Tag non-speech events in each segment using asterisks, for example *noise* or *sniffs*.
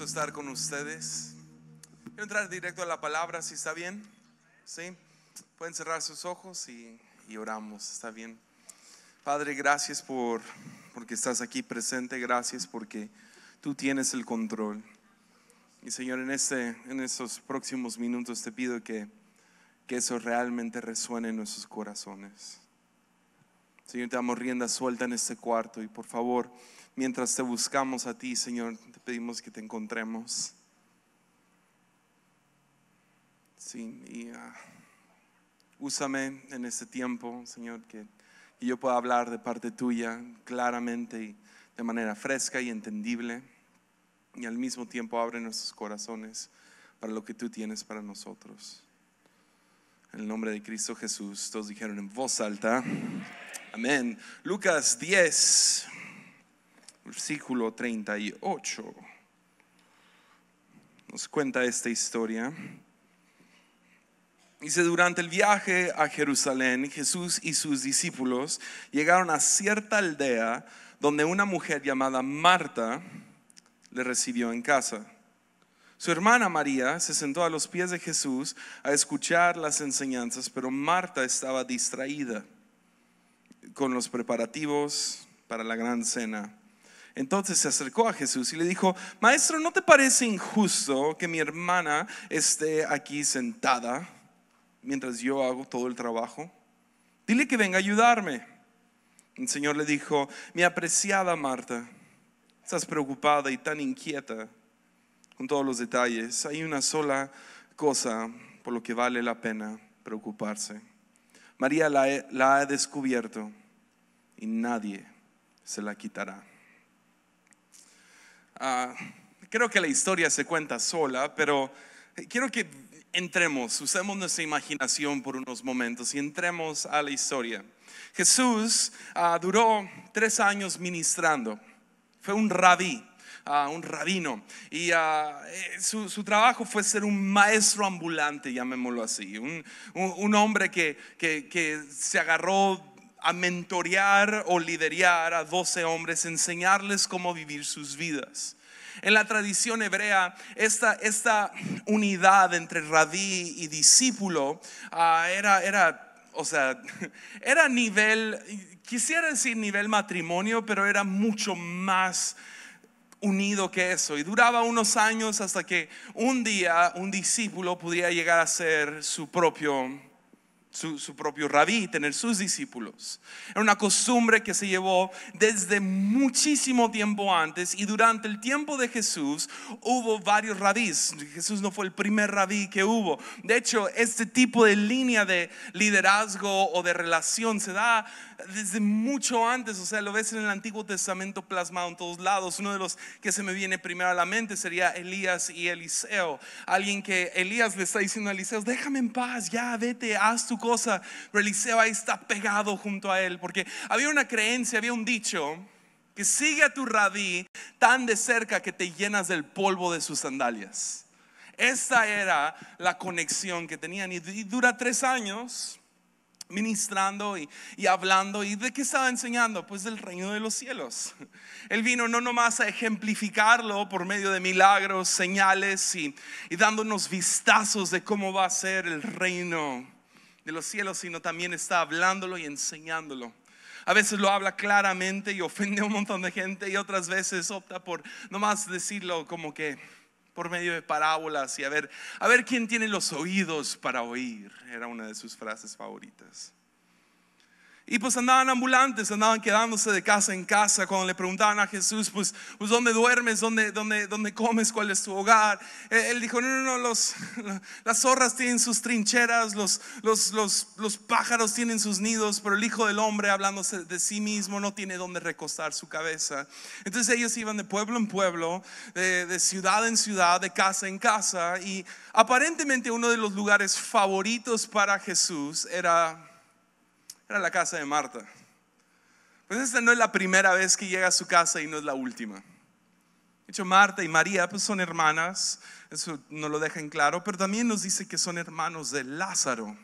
estar con ustedes. Quiero entrar directo a la palabra, si está bien. ¿Sí? Pueden cerrar sus ojos y, y oramos, está bien. Padre, gracias por porque estás aquí presente, gracias porque tú tienes el control. Y Señor, en, este, en estos próximos minutos te pido que, que eso realmente resuene en nuestros corazones. Señor, te damos rienda suelta en este cuarto y por favor, mientras te buscamos a ti, Señor, te pedimos que te encontremos. Sí, y ah, úsame en este tiempo, Señor, que, que yo pueda hablar de parte tuya claramente y de manera fresca y entendible. Y al mismo tiempo abre nuestros corazones para lo que tú tienes para nosotros. En el nombre de Cristo Jesús, todos dijeron en voz alta. Amén. Lucas 10 versículo 38. Nos cuenta esta historia. Dice, durante el viaje a Jerusalén, Jesús y sus discípulos llegaron a cierta aldea donde una mujer llamada Marta le recibió en casa. Su hermana María se sentó a los pies de Jesús a escuchar las enseñanzas, pero Marta estaba distraída con los preparativos para la gran cena. Entonces se acercó a Jesús y le dijo, maestro, ¿no te parece injusto que mi hermana esté aquí sentada mientras yo hago todo el trabajo? Dile que venga a ayudarme. El Señor le dijo, mi apreciada Marta, estás preocupada y tan inquieta con todos los detalles. Hay una sola cosa por lo que vale la pena preocuparse. María la, ha descubierto y nadie se la quitará. Ah, creo que la historia se cuenta sola, pero eh, quiero que entremos, usemos nuestra imaginación por unos momentos y entremos a la historia. Jesús ah, duró tres años ministrando. Fue un rabí, ah, un rabino. Y eh, su, trabajo fue ser un maestro ambulante, llamémoslo así. Un, hombre que, que, se agarró a mentorear o liderar a 12 hombres, enseñarles cómo vivir sus vidas. En la tradición hebrea, esta, unidad entre radí y discípulo ah, era, era, o sea, *laughs* era nivel, quisiera decir nivel matrimonio, pero era mucho más unido que eso. Y duraba unos años hasta que un día un discípulo podría llegar a ser su propio su, propio rabí, tener sus discípulos. Era una costumbre que se llevó desde muchísimo tiempo antes y durante el tiempo de Jesús hubo varios rabís. Jesús no fue el primer rabí que hubo. De hecho, este tipo de línea de liderazgo o de relación se da desde mucho antes, o sea, lo ves en el Antiguo Testamento plasmado en todos lados. Uno de los que se me viene primero a la mente sería Elías y Eliseo. Alguien que Elías le está diciendo a Eliseo, déjame en paz, ya vete, haz tu cosa. Pero Eliseo ahí está pegado junto a él, porque había una creencia, había un dicho que sigue a tu rabí tan de cerca que te llenas del polvo de sus sandalias. Esta era la conexión que tenían y dura tres años ministrando y, hablando. ¿Y de qué estaba enseñando? Pues del reino de los cielos. Él vino no nomás a ejemplificarlo por medio de milagros, señales y, y dándonos vistazos de cómo va a ser el reino de los cielos, sino también está hablándolo y enseñándolo. A veces lo habla claramente y ofende a un montón de gente y otras veces opta por nomás decirlo como que por medio de parábolas y a ver, a ver quién tiene los oídos para oír, era una de sus frases favoritas. Y pues andaban ambulantes, andaban quedándose de casa en casa. Cuando le preguntaban a Jesús, pues, pues ¿dónde duermes? ¿Dónde, dónde, dónde comes? ¿Cuál es tu hogar? E, él dijo, no, no, no, los, *laughs* las zorras tienen sus trincheras, los, los, pájaros tienen sus nidos, pero el Hijo del Hombre, hablándose de sí mismo, no tiene dónde recostar su cabeza. Entonces ellos iban de pueblo en pueblo, de ciudad en ciudad, de casa en casa. Y aparentemente uno de los lugares favoritos para Jesús era a la casa de Marta. Pues esta no es la primera vez que llega a su casa y no es la última. De hecho, Marta y María pues, son hermanas, eso no lo dejan claro, pero también nos dice que son hermanos de Lázaro,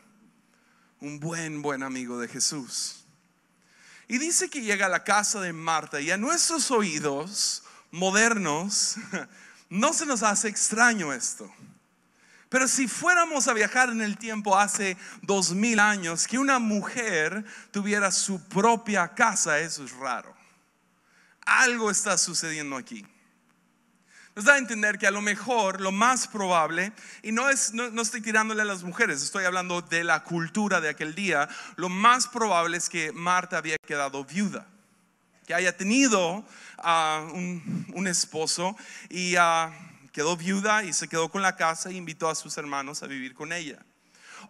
un buen, buen amigo de Jesús. Y dice que llega a la casa de Marta y a nuestros oídos modernos *laughs* no se nos hace extraño esto. Pero si fuéramos a viajar en el tiempo hace dos mil años, que una mujer tuviera su propia casa, eso es raro. Algo está sucediendo aquí. Nos da a entender que a lo mejor, lo más probable, y no, es, no, estoy tirándole a las mujeres, estoy hablando de la cultura de aquel día, lo más probable es que Marta había quedado viuda que haya tenido a ah, un, esposo y a ah, quedó viuda y se quedó con la casa e invitó a sus hermanos a vivir con ella.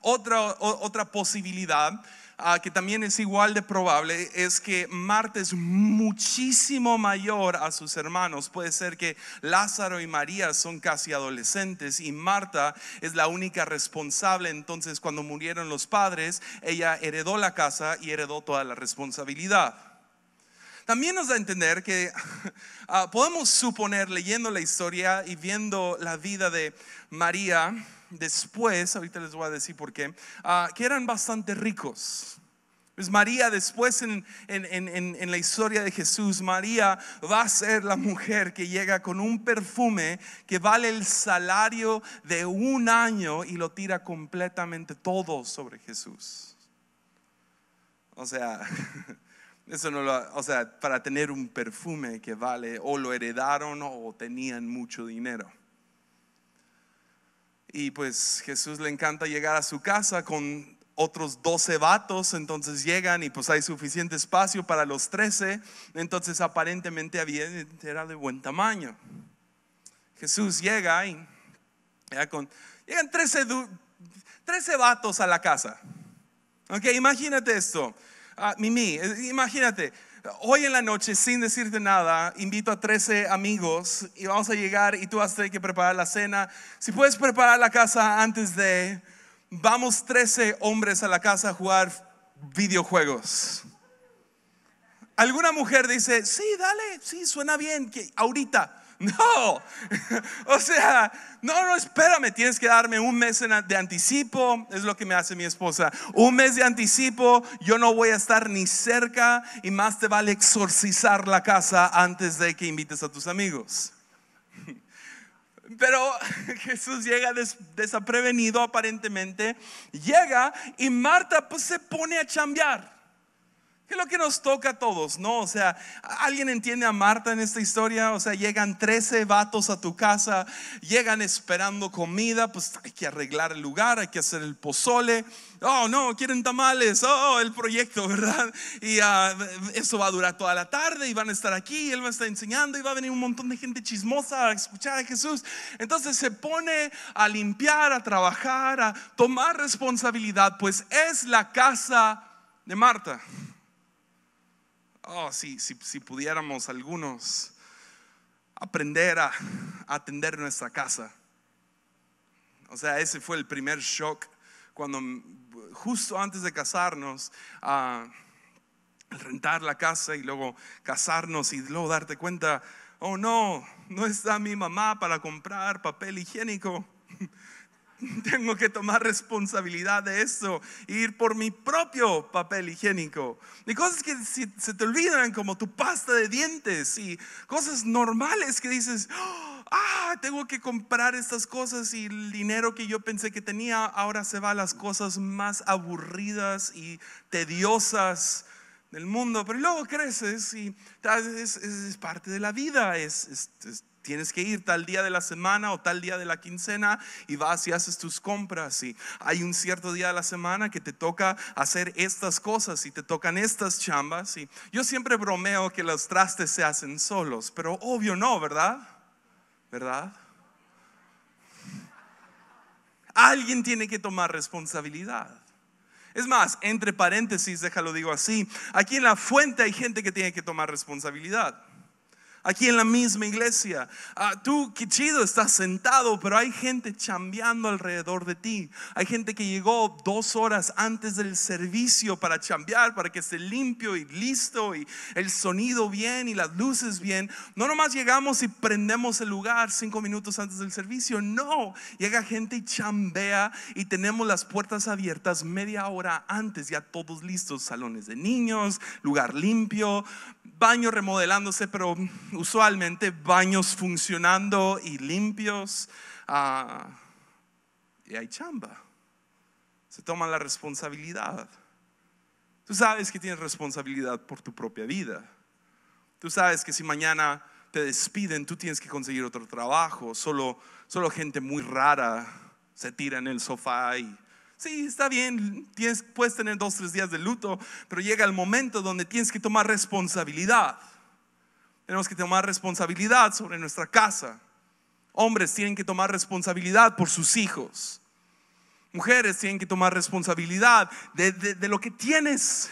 Otra, posibilidad ah, que también es igual de probable es que Marta es muchísimo mayor a sus hermanos. Puede ser que Lázaro y María son casi adolescentes y Marta es la única responsable. Entonces cuando murieron los padres, ella heredó la casa y heredó toda la responsabilidad. También nos da a entender que *laughs* ah, podemos suponer leyendo la historia y viendo la vida de María después, ahorita les voy a decir por qué, ah, que eran bastante ricos. Pues María después en, en, en, en, la historia de Jesús, María va a ser la mujer que llega con un perfume que vale el salario de un año y lo tira completamente todo sobre Jesús. O sea, *laughs* Eso no lo, o sea, para tener un perfume que vale, o lo heredaron o tenían mucho dinero. Y pues Jesús le encanta llegar a su casa con otros 12 vatos, entonces llegan y pues hay suficiente espacio para los 13, entonces aparentemente había, era de buen tamaño. Jesús llega y llegan 13 vatos a la casa. Ok, imagínate esto. Mimi, eh, imagínate, hoy en la noche, sin decirte nada, invito a 13 amigos y vamos a llegar y tú vas a tener que preparar la cena. Si puedes preparar la casa antes de, vamos 13 hombres a la casa a jugar videojuegos. Alguna mujer dice, sí, dale, sí, suena bien, que ahorita. No, *laughs* o sea, no, no, espérame, tienes que darme un mes de anticipo, es lo que me hace mi esposa. Un mes de anticipo, yo no voy a estar ni cerca y más te vale exorcizar la casa antes de que invites a tus amigos. *laughs* Pero *laughs* Jesús llega desaprevenido aparentemente, llega y Marta pues, se pone a chambear. Que es lo que nos toca a todos? No, o sea, ¿alguien entiende a Marta en esta historia? O sea, llegan 13 vatos a tu casa, llegan esperando comida, pues hay que arreglar el lugar, hay que hacer el pozole. Oh, no, quieren tamales, oh, el proyecto, *laughs* ¿verdad? Y ah, eso va a durar toda la tarde y van a estar aquí, él va a estar enseñando y va a venir un montón de gente chismosa a escuchar a Jesús. Entonces se pone a limpiar, a trabajar, a tomar responsabilidad, pues es la casa de Marta. Oh, si, si, pudiéramos algunos aprender a, atender nuestra casa. O sea, ese fue el primer shock cuando justo antes de casarnos, rentar la casa y luego casarnos y luego darte cuenta, oh no, no está mi mamá para comprar papel higiénico. *laughs* tengo que tomar responsabilidad de eso, ir por mi propio papel higiénico. Y cosas que se te olvidan como tu pasta de dientes y cosas normales que dices, oh, ah, tengo que comprar estas cosas y el dinero que yo pensé que tenía ahora se va a las cosas más aburridas y tediosas del mundo, pero luego creces y es, es parte de la vida, es, es, Tienes que ir tal día de la semana o tal día de la quincena y vas y haces tus compras. Y hay un cierto día de la semana que te toca hacer estas cosas y te tocan estas chambas. Y yo siempre bromeo que los trastes se hacen solos, pero obvio no, ¿verdad? ¿Verdad? Alguien tiene que tomar responsabilidad. Es más, entre paréntesis, déjalo digo así, aquí en la fuente hay gente que tiene que tomar responsabilidad aquí en la misma iglesia. Ah, tú, qué chido, estás sentado, pero hay gente chambeando alrededor de ti. Hay gente que llegó dos horas antes del servicio para chambear, para que esté limpio y listo, y el sonido bien y las luces bien. No nomás llegamos y prendemos el lugar cinco minutos antes del servicio, no. Llega gente y chambea y tenemos las puertas abiertas media hora antes, ya todos listos, salones de niños, lugar limpio, baño remodelándose, pero usualmente baños funcionando y limpios. Ah, y hay chamba. Se toma la responsabilidad. Tú sabes que tienes responsabilidad por tu propia vida. Tú sabes que si mañana te despiden, tú tienes que conseguir otro trabajo. Solo, gente muy rara se tira en el sofá y sí, está bien, tienes, puedes tener dos, tres días de luto, pero llega el momento donde tienes que tomar responsabilidad tenemos que tomar responsabilidad sobre nuestra casa. Hombres tienen que tomar responsabilidad por sus hijos. Mujeres tienen que tomar responsabilidad de, lo que tienes.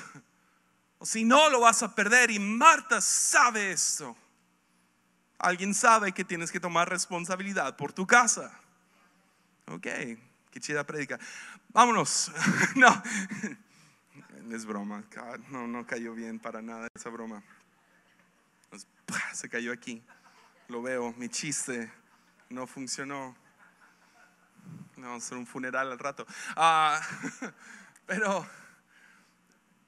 O si no, lo vas a perder. Y Marta sabe esto. Alguien sabe que tienes que tomar responsabilidad por tu casa. Ok, qué chida predica. Vámonos. *laughs* no, *laughs* es broma. no, no cayó bien para nada esa broma se cayó aquí. Lo veo, mi chiste no funcionó. Vamos a hacer un funeral al rato. Ah, *laughs* pero,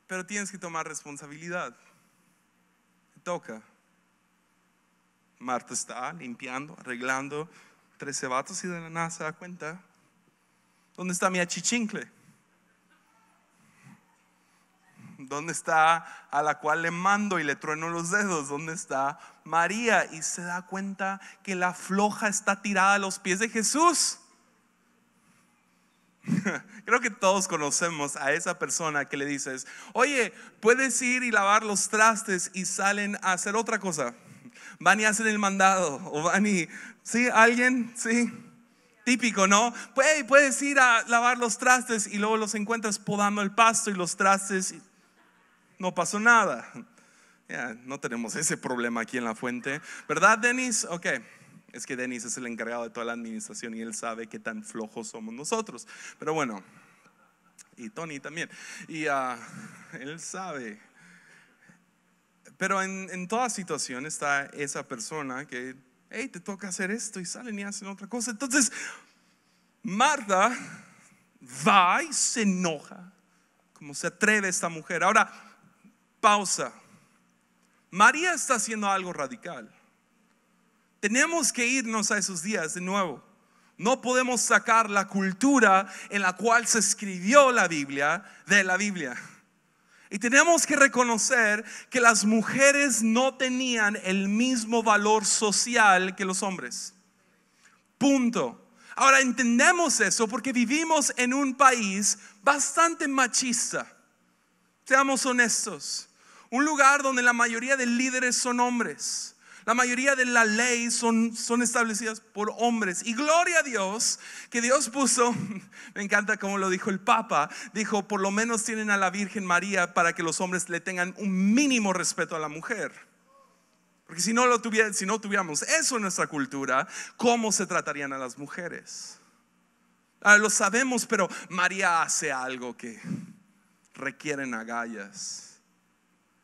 pero tienes que tomar responsabilidad. toca. Marta está limpiando, arreglando tres vatos y de la nada se da cuenta. ¿Dónde está mi achichincle? ¿Dónde está a la cual le mando y le trueno los dedos? ¿Dónde está María? Y se da cuenta que la floja está tirada a los pies de Jesús. *laughs* Creo que todos conocemos a esa persona que le dices, oye, puedes ir y lavar los trastes y salen a hacer otra cosa. Van y hacen el mandado. O van y, ¿sí? ¿Alguien? ¿Sí? Típico, ¿no? Puedes ir a lavar los trastes y luego los encuentras podando el pasto y los trastes no pasó nada. no tenemos ese problema aquí en la fuente. ¿Verdad, Denis? Ok. Es que Denis es el encargado de toda la administración y él sabe qué tan flojos somos nosotros. Pero bueno, y Tony también. Y ah, él sabe. Pero en, toda situación está esa persona que, hey, te toca hacer esto y salen y hacen otra cosa. Entonces, Marta va y se enoja. Como se atreve esta mujer. Ahora, Pausa. María está haciendo algo radical. Tenemos que irnos a esos días de nuevo. No podemos sacar la cultura en la cual se escribió la Biblia de la Biblia. Y tenemos que reconocer que las mujeres no tenían el mismo valor social que los hombres. Punto. Ahora entendemos eso porque vivimos en un país bastante machista. Seamos honestos. Un lugar donde la mayoría de líderes son hombres. La mayoría de la ley son, establecidas por hombres. Y gloria a Dios que Dios puso, *laughs* me encanta como lo dijo el Papa, dijo, por lo menos tienen a la Virgen María para que los hombres le tengan un mínimo respeto a la mujer. Porque si no, lo si no tuviéramos eso en nuestra cultura, ¿cómo se tratarían a las mujeres? Ah, lo sabemos, pero María hace algo que requieren agallas.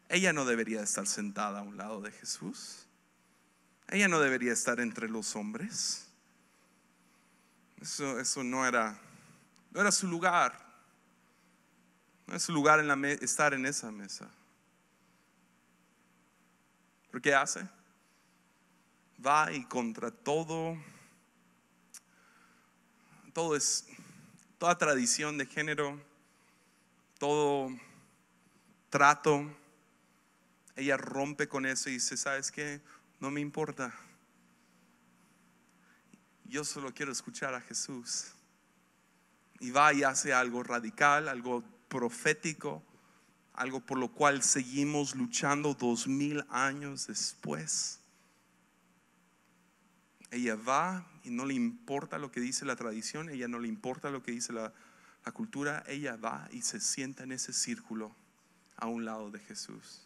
Ella no debería estar sentada a un lado de Jesús. Ella no debería estar entre los hombres. Eso, no, era, no era su lugar. No es su lugar en la estar en esa mesa. ¿Pero qué hace? Va y contra todo, todo es, toda tradición de género, todo trato ella rompe con eso y dice, ¿sabes qué? No me importa. Yo solo quiero escuchar a Jesús. Y va y hace algo radical, algo profético, algo por lo cual seguimos luchando dos mil años después. Ella va y no le importa lo que dice la tradición, ella no le importa lo que dice la, la cultura, ella va y se sienta en ese círculo a un lado de Jesús.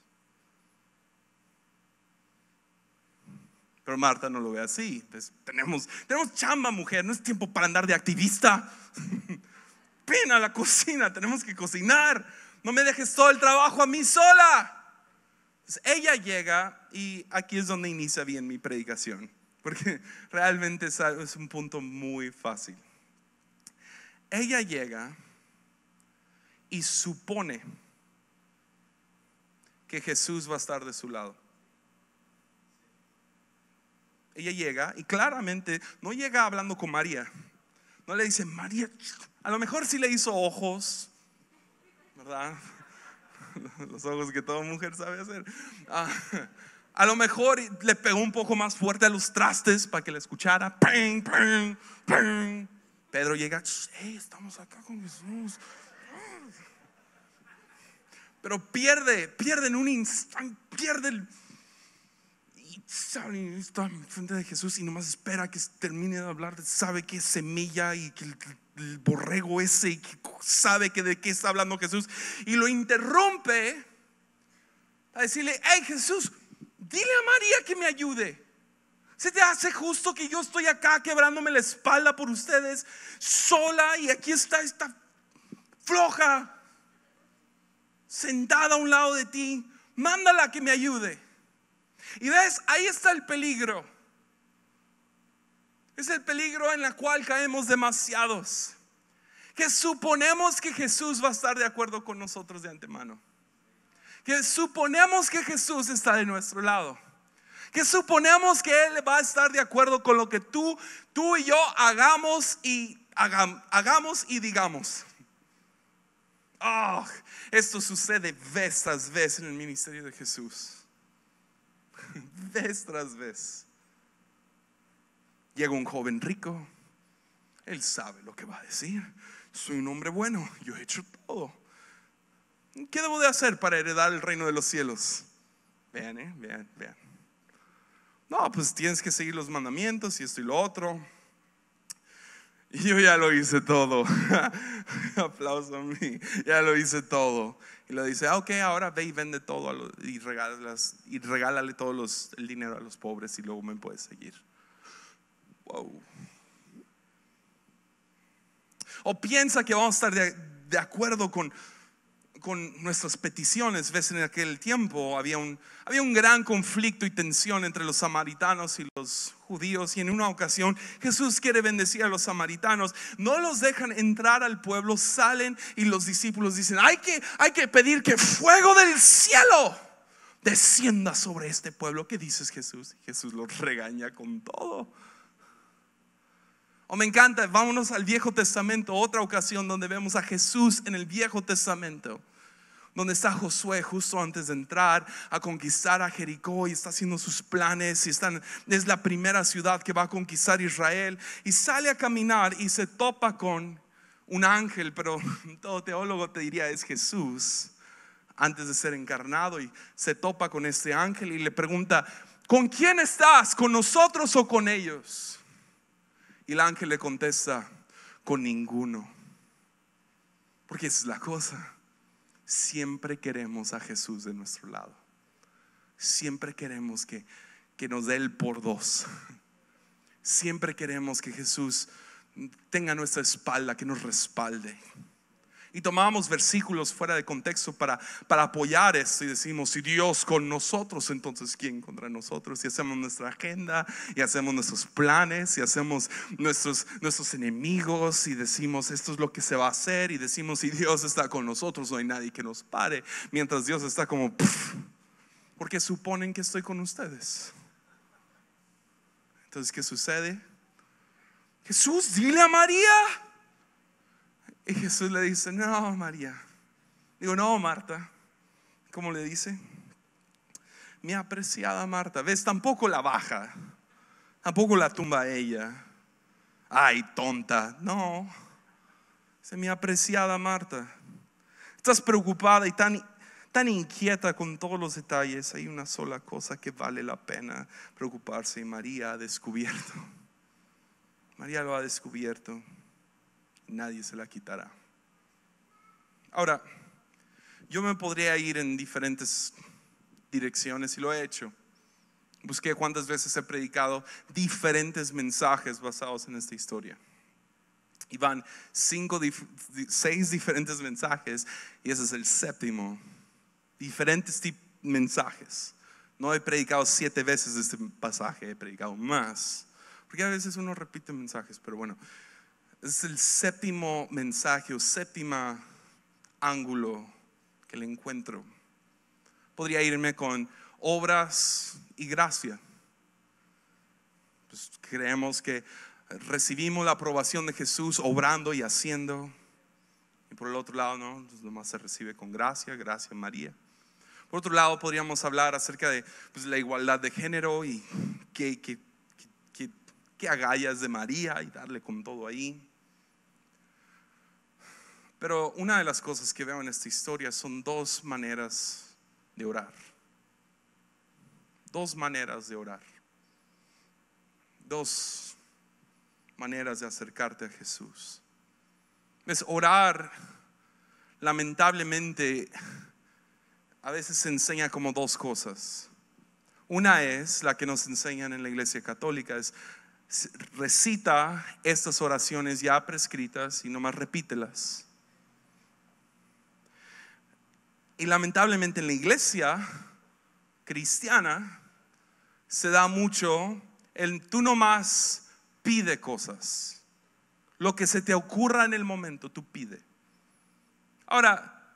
Pero Marta no lo ve así. Entonces, tenemos, tenemos chamba, mujer, no es tiempo para andar de activista. *laughs* Pena la cocina, tenemos que cocinar. No me dejes todo el trabajo a mí sola. ella llega y aquí es donde inicia bien mi predicación, porque *laughs* realmente es un punto muy fácil. Ella llega y supone que Jesús va a estar de su lado ella llega y claramente no llega hablando con María. No le dice, María, a lo mejor sí le hizo ojos, ¿verdad? *laughs* Los ojos que toda mujer sabe hacer. Ah, a lo mejor le pegó un poco más fuerte a los trastes para que la escuchara. Pedro llega, estamos acá con Jesús. Pero pierde, pierde en un instante, pierde el está enfrente de Jesús y nomás espera que termine de hablar, sabe que es semilla y que el, borrego ese y que sabe que de qué está hablando Jesús y lo interrumpe a decirle, hey Jesús, dile a María que me ayude. ¿Se te hace justo que yo estoy acá quebrándome la espalda por ustedes sola y aquí está esta floja sentada a un lado de ti? Mándala que me ayude. Y ves, ahí está el peligro. Es el peligro en el cual caemos demasiados. Que suponemos que Jesús va a estar de acuerdo con nosotros de antemano. Que suponemos que Jesús está de nuestro lado. Que suponemos que Él va a estar de acuerdo con lo que tú, tú y yo hagamos y, hagamos y digamos. Ah, esto sucede vez tras vez en el ministerio de Jesús. *laughs* vez tras vez. Llega un joven rico, él sabe lo que va a decir. Soy un hombre bueno, yo he hecho todo. ¿Qué debo de hacer para heredar el reino de los cielos? Vean, ¿eh? vean, vean. No, pues tienes que seguir los mandamientos y esto y lo otro. *laughs* yo ya lo hice todo. *laughs* Aplauso a mí, ya lo hice todo. Y le dice, ah, ok, ahora ve y vende todo y, regalas, y regálale todo el dinero a los pobres y luego me puedes seguir. Wow. O piensa que vamos a estar de acuerdo con, con nuestras peticiones. Ves, en aquel tiempo había un, había un gran conflicto y tensión entre los samaritanos y los judíos. Y en una ocasión Jesús quiere bendecir a los samaritanos. No los dejan entrar al pueblo, salen y los discípulos dicen, hay que, hay que pedir que fuego del cielo descienda sobre este pueblo. ¿Qué dices Jesús? Jesús los regaña con todo o me encanta, vámonos al Viejo Testamento, otra ocasión donde vemos a Jesús en el Viejo Testamento, donde está Josué justo antes de entrar a conquistar a Jericó y está haciendo sus planes y es la primera ciudad que va a conquistar Israel y sale a caminar y se topa con un ángel, pero *laughs* todo teólogo te diría es Jesús antes de ser encarnado y se topa con este ángel y le pregunta, ¿con quién estás? ¿Con nosotros o con ellos? Y el ángel le contesta, con ninguno. Porque esa es la cosa. Siempre queremos a Jesús de nuestro lado. Siempre queremos que, que nos dé el por dos. Siempre queremos que Jesús tenga nuestra espalda, que nos respalde. Y tomamos versículos fuera de contexto para, para apoyar esto y decimos, si Dios con nosotros, entonces ¿quién contra nosotros? Y hacemos nuestra agenda y hacemos nuestros planes y hacemos nuestros, nuestros enemigos y decimos, esto es lo que se va a hacer y decimos, si Dios está con nosotros, no hay nadie que nos pare, mientras Dios está como, porque suponen que estoy con ustedes. Entonces, ¿qué sucede? Jesús, dile a María. Y Jesús le dice, no, María. Digo, no, Marta. ¿Cómo le dice? Mi apreciada Marta. ¿Ves? Tampoco la baja. Tampoco la tumba ella. Ay, tonta. No. Dice, mi apreciada Marta. Estás preocupada y tan, tan inquieta con todos los detalles. Hay una sola cosa que vale la pena preocuparse y María ha descubierto. María lo ha descubierto nadie se la quitará. Ahora, yo me podría ir en diferentes direcciones y lo he hecho. Busqué cuántas veces he predicado diferentes mensajes basados en esta historia. Y van cinco, seis diferentes mensajes y ese es el séptimo. Diferentes mensajes. No he predicado siete veces este pasaje, he predicado más. Porque a veces uno repite mensajes, pero bueno, es el séptimo mensaje o séptima ángulo que le encuentro. Podría irme con obras y gracia. Pues creemos que recibimos la aprobación de Jesús obrando y haciendo. Y por el otro lado, no, pues nomás se recibe con gracia, gracia María. Por otro lado, podríamos hablar acerca de pues, la igualdad de género y qué agallas de María y darle con todo ahí. Pero una de las cosas que veo en esta historia son dos maneras de orar. Dos maneras de orar. Dos maneras de acercarte a Jesús. Es orar, lamentablemente, a veces se enseña como dos cosas. Una es la que nos enseñan en la iglesia católica, es recita estas oraciones ya prescritas y nomás repítelas. Y lamentablemente en la iglesia cristiana se da mucho el tú nomás pide cosas. Lo que se te ocurra en el momento, tú pide. Ahora,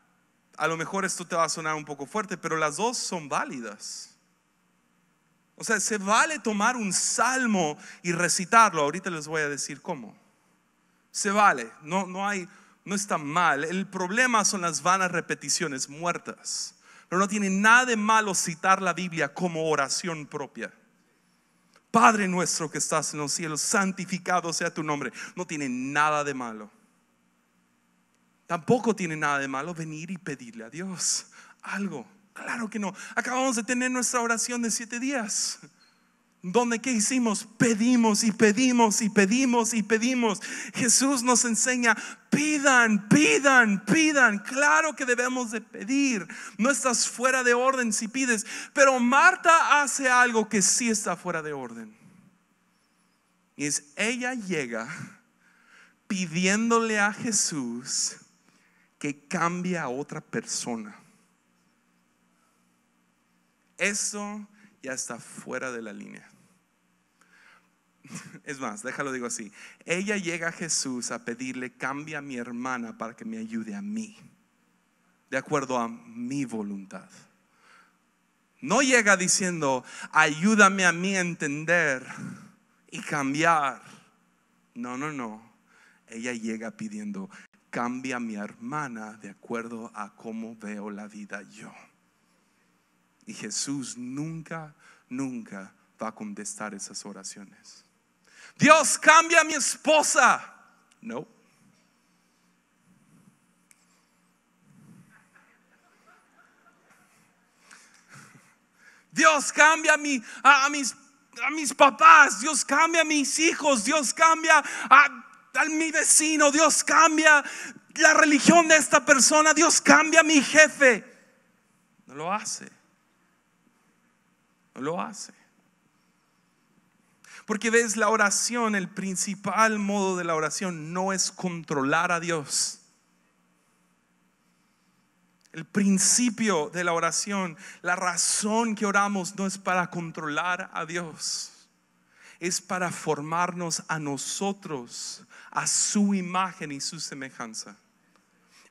a lo mejor esto te va a sonar un poco fuerte, pero las dos son válidas. O sea, se vale tomar un salmo y recitarlo. Ahorita les voy a decir cómo. Se vale, no, no hay no está mal. El problema son las vanas repeticiones muertas. Pero no tiene nada de malo citar la Biblia como oración propia. Padre nuestro que estás en los cielos, santificado sea tu nombre. No tiene nada de malo. Tampoco tiene nada de malo venir y pedirle a Dios algo. Claro que no. Acabamos de tener nuestra oración de siete días donde que hicimos? Pedimos y pedimos y pedimos y pedimos. Jesús nos enseña, pidan, pidan, pidan. Claro que debemos de pedir. No estás fuera de orden si pides, pero Marta hace algo que sí está fuera de orden. Y es ella llega pidiéndole a Jesús que cambie a otra persona. Eso ya está fuera de la línea. *laughs* Es más, déjalo digo así. Ella llega a Jesús a pedirle, cambia a mi hermana para que me ayude a mí, de acuerdo a mi voluntad. No llega diciendo, ayúdame a mí a entender y cambiar. No, no, no. Ella llega pidiendo, cambia a mi hermana de acuerdo a cómo veo la vida yo. Y Jesús nunca, nunca va a contestar esas oraciones. Dios cambia a mi esposa. No. Dios cambia a, mis, a mis papás, Dios cambia a mis hijos, Dios cambia a mi vecino, Dios cambia la religión de esta persona, Dios cambia a mi jefe. No lo hace. No lo hace. Porque ves la oración, el principal modo de la oración no es controlar a Dios. El principio de la oración, la razón que oramos no es para controlar a Dios, es para formarnos a nosotros, a su imagen y su semejanza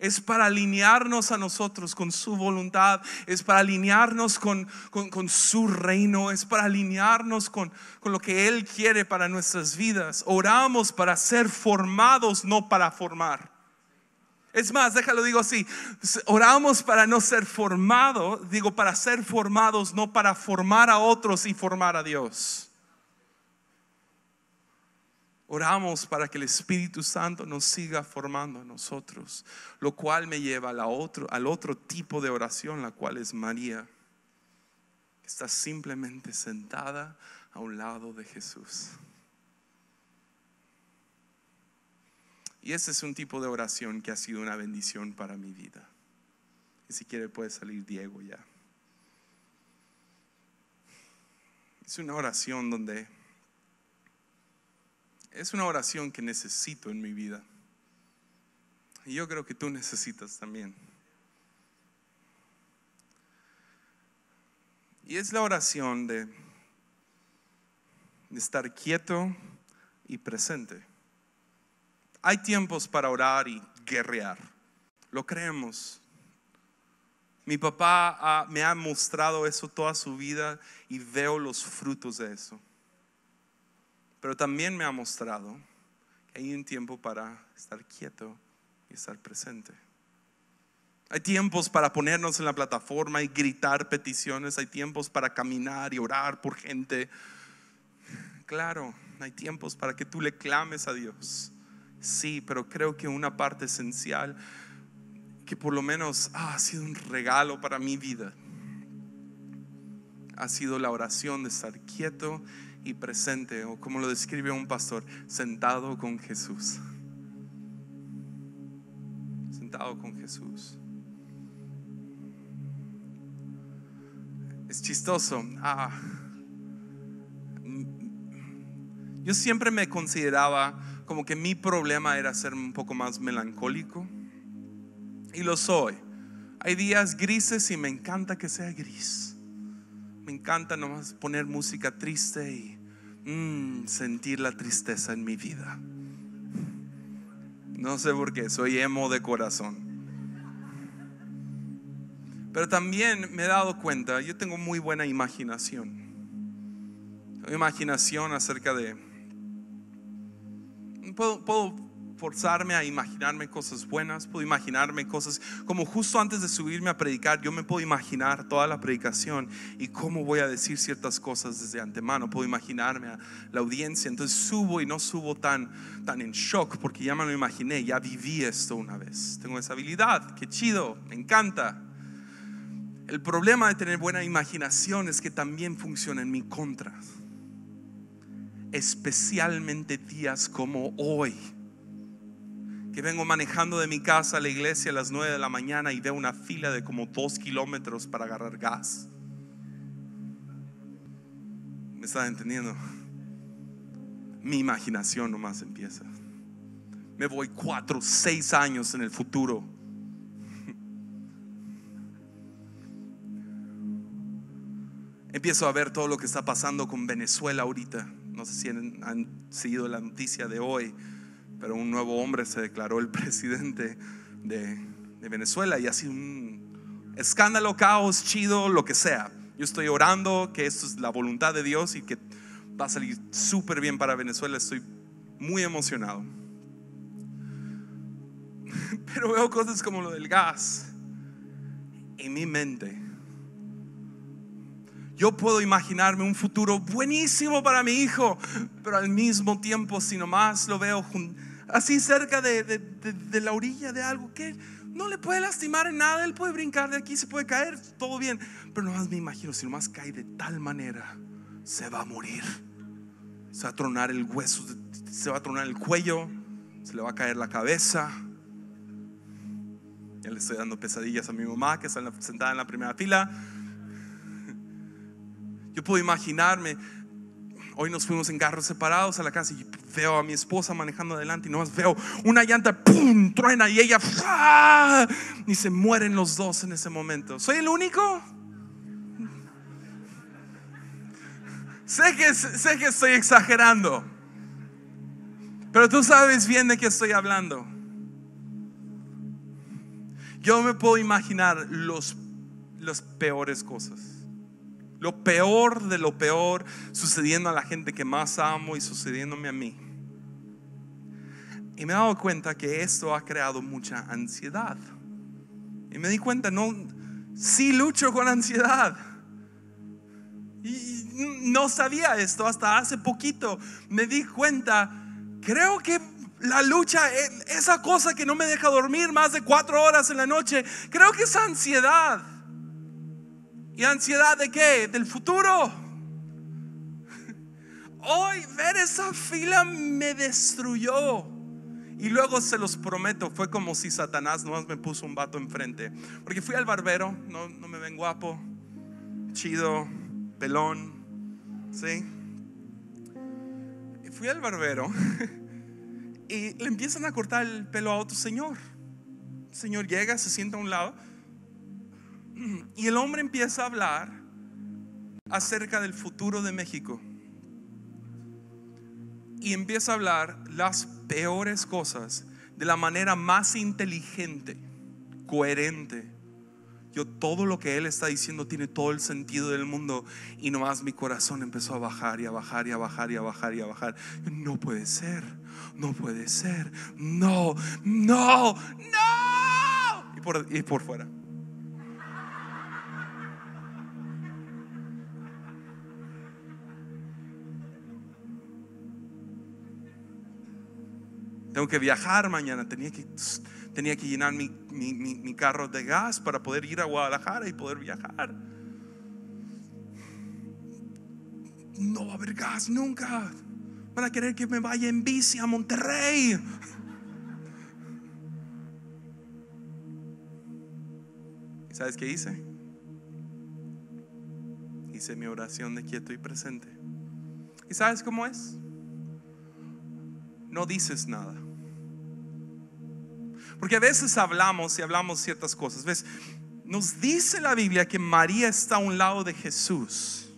es para alinearnos a nosotros con su voluntad, es para alinearnos con, su reino, es para alinearnos con, con lo que Él quiere para nuestras vidas. Oramos para ser formados, no para formar. Es más, déjalo digo así, oramos para no ser formados, digo para ser formados, no para formar a otros y formar a Dios. Oramos para que el Espíritu Santo nos siga formando a nosotros, lo cual me lleva otro, al otro tipo de oración, la cual es María, está simplemente sentada a un lado de Jesús. Y ese es un tipo de oración que ha sido una bendición para mi vida. Y si quiere puede salir Diego ya. Es una oración donde es una oración que necesito en mi vida. Y yo creo que tú necesitas también. Y es la oración de, de estar quieto y presente. Hay tiempos para orar y guerrear. Lo creemos. Mi papá me ha mostrado eso toda su vida y veo los frutos de eso. Pero también me ha mostrado que hay un tiempo para estar quieto y estar presente. Hay tiempos para ponernos en la plataforma y gritar peticiones. Hay tiempos para caminar y orar por gente. Claro, hay tiempos para que tú le clames a Dios. Sí, pero creo que una parte esencial que por lo menos ah, ha sido un regalo para mi vida ha sido la oración de estar quieto y presente, o como lo describe un pastor, sentado con Jesús. Sentado con Jesús. Es chistoso. Ah. yo siempre me consideraba como que mi problema era ser un poco más melancólico. Y lo soy. Hay días grises y me encanta que sea gris. Me encanta nomás poner música triste y mm, sentir la tristeza en mi vida. No sé por qué, soy emo de corazón. Pero también me he dado cuenta, yo tengo muy buena imaginación. Imaginación acerca de... Puedo, puedo forzarme a imaginarme cosas buenas, puedo imaginarme cosas como justo antes de subirme a predicar, yo me puedo imaginar toda la predicación y cómo voy a decir ciertas cosas desde antemano, puedo imaginarme a la audiencia, entonces subo y no subo tan, tan en shock porque ya me lo imaginé, ya viví esto una vez, tengo esa habilidad, qué chido, me encanta. El problema de tener buena imaginación es que también funciona en mi contra especialmente días como hoy, que vengo manejando de mi casa a la iglesia a las 9 de la mañana y veo una fila de como dos kilómetros para agarrar gas. ¿Me están entendiendo? Mi imaginación nomás empieza. Me voy cuatro, seis años en el futuro. *laughs* Empiezo a ver todo lo que está pasando con Venezuela ahorita. No sé si han seguido la noticia de hoy pero un nuevo hombre se declaró el *laughs* presidente de, Venezuela y así un escándalo, caos, chido, lo que sea. Yo estoy orando que esto es la voluntad de Dios y que va a salir súper bien para Venezuela. Estoy muy emocionado. *laughs* Pero veo cosas como lo del gas en mi mente. Yo puedo imaginarme un futuro buenísimo para mi hijo, pero al mismo tiempo, si nomás lo veo así cerca de, la orilla de algo, que no le puede lastimar en nada, él puede brincar de aquí, se puede caer, todo bien. Pero nomás me imagino, si nomás cae de tal manera, se va a morir. Se va a tronar el hueso, se va a tronar el cuello, se le va a caer la cabeza. Ya le estoy dando pesadillas a mi mamá que está sentada en la primera fila. Yo puedo imaginarme Hoy nos fuimos en carros separados a la casa y veo a mi esposa manejando adelante y nomás veo una llanta, ¡pum! truena y ella y se mueren los dos en ese momento. ¿Soy el único? Sé que, sé que estoy exagerando, pero tú sabes bien de qué estoy hablando. Yo me puedo imaginar los, las peores cosas lo peor de lo peor sucediendo a la gente que más amo y sucediéndome a mí. Y me he dado cuenta que esto ha creado mucha ansiedad. Y me di cuenta, no, sí lucho con ansiedad. Y no sabía esto hasta hace poquito. Me di cuenta, creo que la lucha, eh, esa cosa que no me deja dormir más de cuatro horas en la noche, creo que es ansiedad. ¿Y ansiedad de qué? Del futuro. Hoy ver esa fila me destruyó. Y luego se los prometo, fue como si Satanás nomás me puso un vato enfrente. Porque fui al barbero, no, no me ven guapo, chido, pelón, ¿sí? Y fui al barbero *laughs* y le empiezan a cortar el pelo a otro señor. señor llega, se sienta a un lado *clears throat* Y el hombre empieza a hablar acerca del futuro de México. Y empieza a hablar las peores cosas de la manera más inteligente, coherente. Yo todo lo que él está diciendo tiene todo el sentido del mundo y nomás mi corazón empezó a bajar y a bajar y a bajar y a bajar y a bajar. No puede ser, no puede ser, no, no, no. y por fuera. Tengo que viajar mañana. Tenía que, *sniffs* tenía que llenar mi, mi carro de gas para poder ir a Guadalajara y poder viajar. No va a haber gas nunca. Van a querer que me vaya en bici a Monterrey. ¿Y sabes qué hice? Hice mi oración de quieto y presente. ¿Y sabes cómo es? no dices nada. Porque a veces hablamos y hablamos ciertas cosas. Nos dice la Biblia que María está a un lado de Jesús.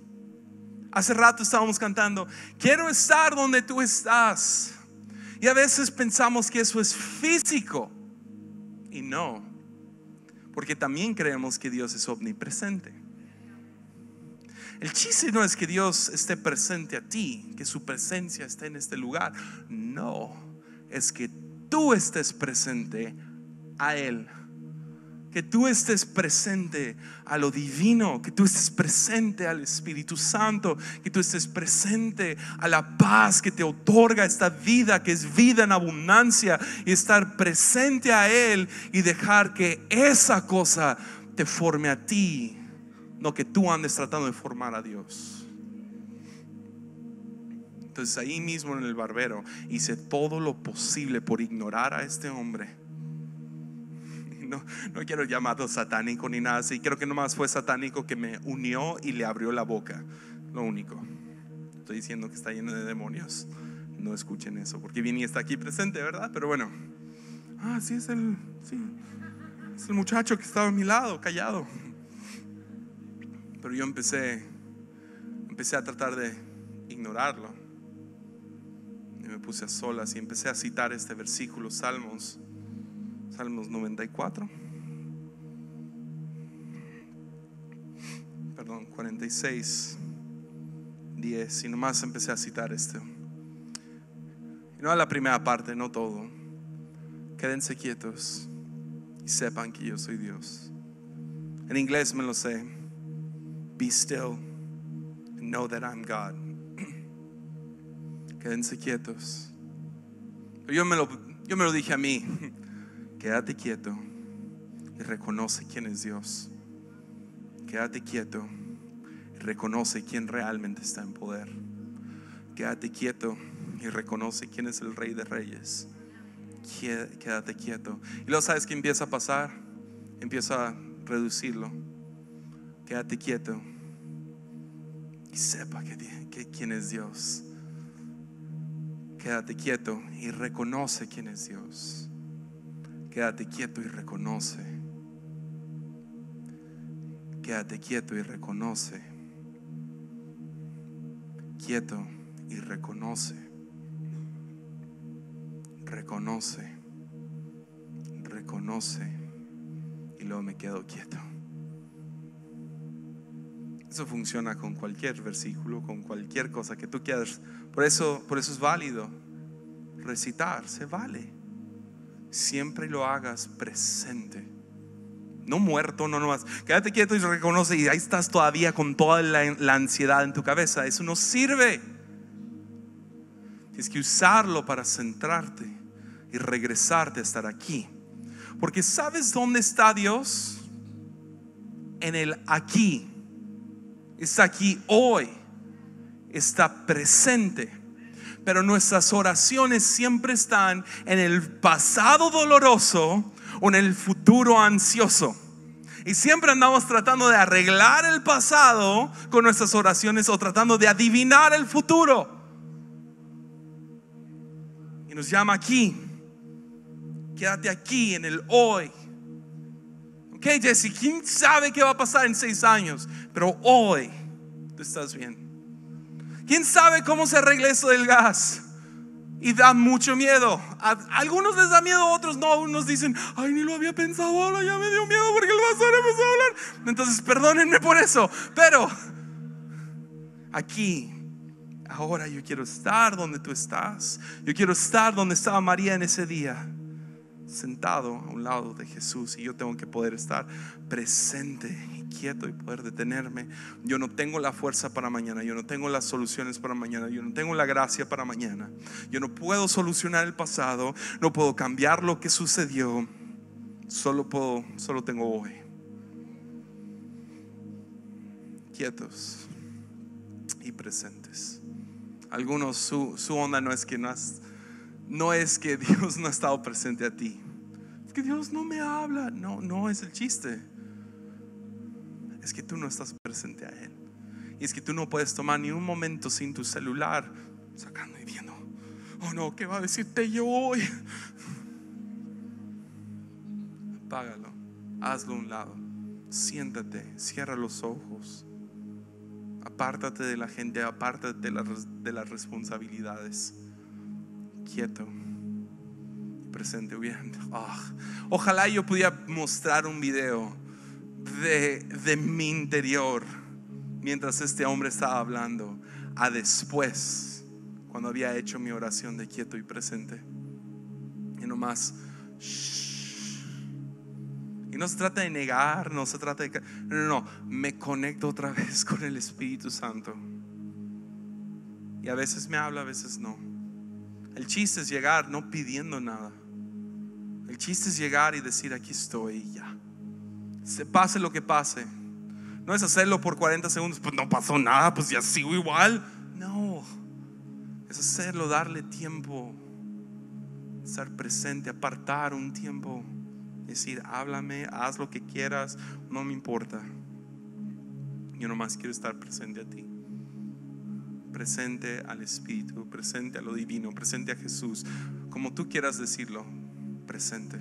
Hace rato estábamos cantando, quiero estar donde tú estás. Y a veces pensamos que eso es físico. Y no, porque también creemos que Dios es omnipresente. El chiste no es que Dios esté presente a ti, que su presencia esté en este lugar. No, es que tú estés presente a Él. Que tú estés presente a lo divino, que tú estés presente al Espíritu Santo, que tú estés presente a la paz que te otorga esta vida, que es vida en abundancia, y estar presente a Él y dejar que esa cosa te forme a ti no que tú andes tratando de formar a Dios. Entonces ahí mismo en el barbero hice todo lo posible por ignorar a este hombre. *laughs* No, no quiero llamarlo satánico ni nada así. Creo que nomás fue satánico que me unió y le abrió la boca. Lo único. Estoy diciendo que está lleno de demonios. No escuchen eso, porque y está aquí presente, ¿verdad? Pero bueno. Ah, es sí, es el muchacho que estaba a mi lado, callado. Pero yo empecé, empecé a tratar de ignorarlo. Y me puse a solas y empecé a citar este versículo, Salmos, Salmos 94. Perdón, 46, 10. Y nomás empecé a citar este. Y no a la primera parte, no todo. Quédense quietos y sepan que yo soy Dios. En inglés me lo sé. Be still and know that I'm God. *clears throat* Quédense quietos. Yo me, lo, yo me lo dije a mí. *laughs* Quédate quieto y reconoce quién es Dios. Quédate quieto y reconoce quién realmente está en poder. Quédate quieto y reconoce quién es el Rey de Reyes. Quédate quieto. Y lo sabes que empieza a pasar, empieza a reducirlo. Quédate quieto y sepa que, quién es Dios. Quédate quieto y reconoce quién es Dios. Quédate quieto y reconoce. Quédate quieto y reconoce. Quieto y reconoce. Reconoce. Reconoce. Y luego me quedo quieto. Eso funciona con cualquier versículo, con cualquier cosa que tú quieras. Por eso, por eso es válido recitar, se vale. Siempre lo hagas presente. No muerto, no nomás. Quédate quieto y reconoce y ahí estás todavía con toda la, la ansiedad en tu cabeza. Eso no sirve. Tienes que usarlo para centrarte y regresarte a estar aquí. Porque ¿sabes dónde está Dios? En el aquí está aquí hoy, está presente. Pero nuestras oraciones siempre están en el pasado doloroso o en el futuro ansioso. Y siempre andamos tratando de arreglar el pasado con nuestras oraciones o tratando de adivinar el futuro. Y nos llama aquí. Quédate aquí en el hoy ok Jesse, ¿quién sabe qué va a pasar en seis años? Pero hoy tú estás bien. ¿Quién sabe cómo se arregla eso del gas? Y da mucho miedo. A algunos les da miedo, otros no. Unos dicen, ay, ni lo había pensado, ahora ya me dio miedo porque el no empezó a hablar. Entonces, perdónenme por eso. Pero aquí ahora yo quiero estar donde tú estás. Yo quiero estar donde estaba María en ese día sentado a un lado de Jesús y yo tengo que poder estar presente y quieto y poder detenerme. Yo no tengo la fuerza para mañana, yo no tengo las soluciones para mañana, yo no tengo la gracia para mañana. Yo no puedo solucionar el pasado, no puedo cambiar lo que sucedió. Solo puedo, solo tengo hoy. Quietos y presentes. Algunos su, su onda no es que no has no es que *laughs* Dios no ha estado presente a ti. Es que Dios no me habla. No, no es el chiste. Es que tú no estás presente a Él. Y es que tú no puedes tomar ni un momento sin tu celular sacando y viendo. Oh no, ¿qué va a decirte yo hoy? *laughs* Apágalo. Hazlo a un lado. Siéntate. Cierra los ojos. Apártate de la gente. Apártate de las responsabilidades quieto y presente. Ah, ojalá yo pudiera mostrar un video de, mi interior mientras este hombre estaba hablando a después, cuando había hecho mi oración de quieto y presente. Y nomás... y no se trata de negar, no se trata de... no, no, me conecto otra vez *laughs* con el Espíritu Santo. Y a veces me habla, a veces no. El chiste es llegar no pidiendo nada. El chiste es llegar y decir, aquí estoy ya. Se pase lo que pase. No es hacerlo por 40 segundos, pues no pasó nada, pues ya sigo igual. No, es hacerlo, darle tiempo, estar presente, apartar un tiempo, decir, háblame, haz lo que quieras, no me importa. Yo nomás quiero estar presente a ti presente al Espíritu, presente a lo divino, presente a Jesús, como tú quieras decirlo, presente.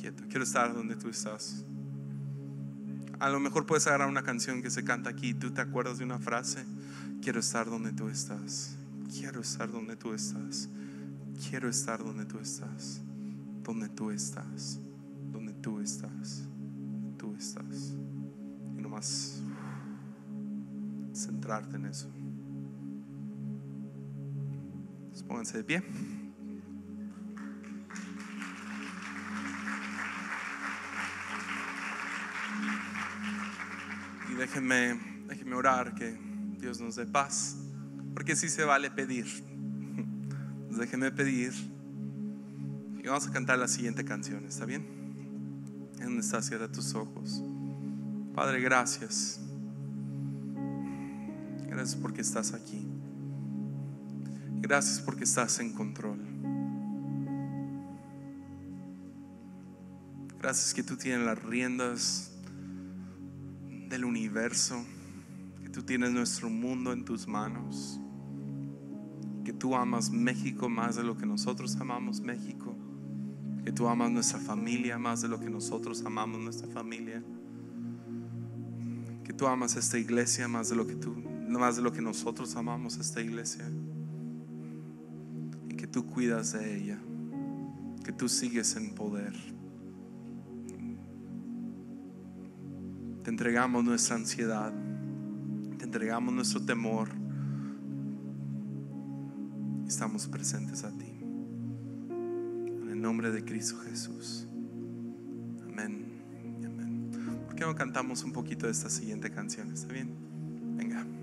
Quieto, quiero estar donde tú estás. A lo mejor puedes agarrar una canción que se canta aquí, tú te acuerdas de una frase, quiero estar donde tú estás, quiero estar donde tú estás, quiero estar donde tú estás, donde tú estás, donde tú estás, tú estás. Y nomás centrarte en eso. pónganse de pie. Y déjenme, déjenme orar que Dios nos dé paz, porque si se vale pedir. *laughs* déjenme pedir. Y vamos a cantar la siguiente canción, ¿está bien? En donde cierra tus ojos. Padre, gracias porque estás aquí. Gracias porque estás en control. Gracias que tú tienes las riendas del universo, que tú tienes nuestro mundo en tus manos, que tú amas México más de lo que nosotros amamos México, que tú amas nuestra familia más de lo que nosotros amamos nuestra familia, que tú amas esta iglesia más de lo que tú más de lo que nosotros amamos esta iglesia. Y que tú cuidas de ella, que tú sigues en poder. Te entregamos nuestra ansiedad, te entregamos nuestro temor. Estamos presentes a ti. En el nombre de Cristo Jesús. Amén. Amén. ¿Por qué no cantamos un poquito de esta siguiente canción? ¿Está bien? Venga.